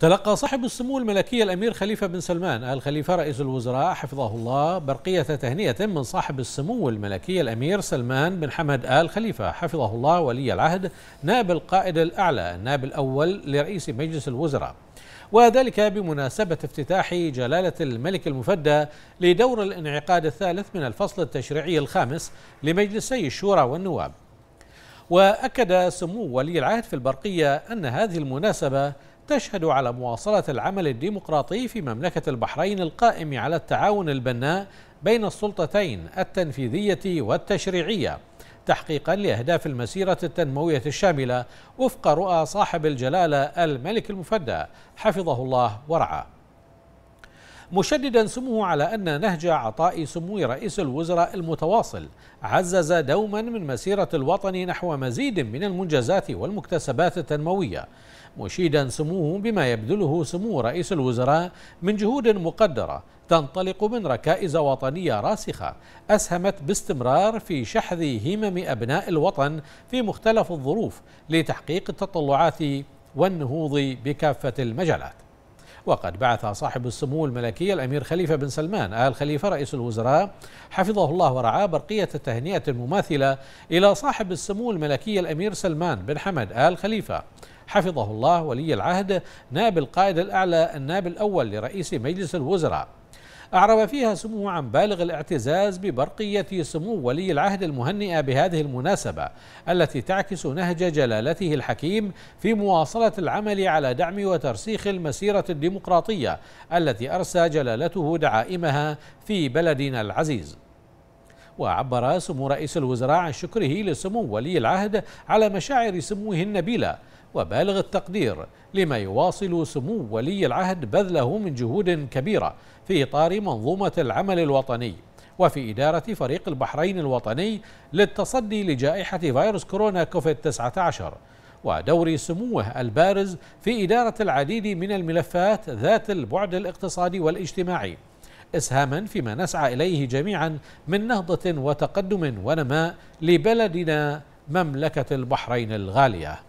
تلقى صاحب السمو الملكي الأمير خليفة بن سلمان آل خليفة رئيس الوزراء حفظه الله برقية تهنئة من صاحب السمو الملكي الأمير سلمان بن حمد آل خليفة حفظه الله ولي العهد نائب القائد الأعلى النائب الأول لرئيس مجلس الوزراء وذلك بمناسبة افتتاح جلالة الملك المفدى لدور الانعقاد الثالث من الفصل التشريعي الخامس لمجلسي الشورى والنواب وأكد سمو ولي العهد في البرقية أن هذه المناسبة تشهد على مواصلة العمل الديمقراطي في مملكة البحرين القائم على التعاون البناء بين السلطتين التنفيذية والتشريعية تحقيقا لأهداف المسيرة التنموية الشاملة وفق رؤى صاحب الجلالة الملك المفدى حفظه الله ورعاه مشددا سموه على أن نهج عطاء سمو رئيس الوزراء المتواصل عزز دوما من مسيرة الوطن نحو مزيد من المنجزات والمكتسبات التنموية مشيدا سموه بما يبذله سمو رئيس الوزراء من جهود مقدرة تنطلق من ركائز وطنية راسخة أسهمت باستمرار في شحذ همم أبناء الوطن في مختلف الظروف لتحقيق التطلعات والنهوض بكافة المجالات وقد بعث صاحب السمو الملكي الأمير خليفة بن سلمان آل خليفة رئيس الوزراء حفظه الله ورعاه برقية التهنئة المماثلة إلى صاحب السمو الملكي الأمير سلمان بن حمد آل خليفة حفظه الله ولي العهد نائب القائد الأعلى النائب الأول لرئيس مجلس الوزراء أعرب فيها سمو عن بالغ الاعتزاز ببرقية سمو ولي العهد المهنئة بهذه المناسبة التي تعكس نهج جلالته الحكيم في مواصلة العمل على دعم وترسيخ المسيرة الديمقراطية التي أرسى جلالته دعائمها في بلدنا العزيز وعبر سمو رئيس الوزراء عن شكره لسمو ولي العهد على مشاعر سموه النبيلة وبالغ التقدير لما يواصل سمو ولي العهد بذله من جهود كبيرة في إطار منظومة العمل الوطني وفي إدارة فريق البحرين الوطني للتصدي لجائحة فيروس كورونا كوفيد 19 ودور سموه البارز في إدارة العديد من الملفات ذات البعد الاقتصادي والاجتماعي إسهاما فيما نسعى إليه جميعا من نهضة وتقدم ونماء لبلدنا مملكة البحرين الغالية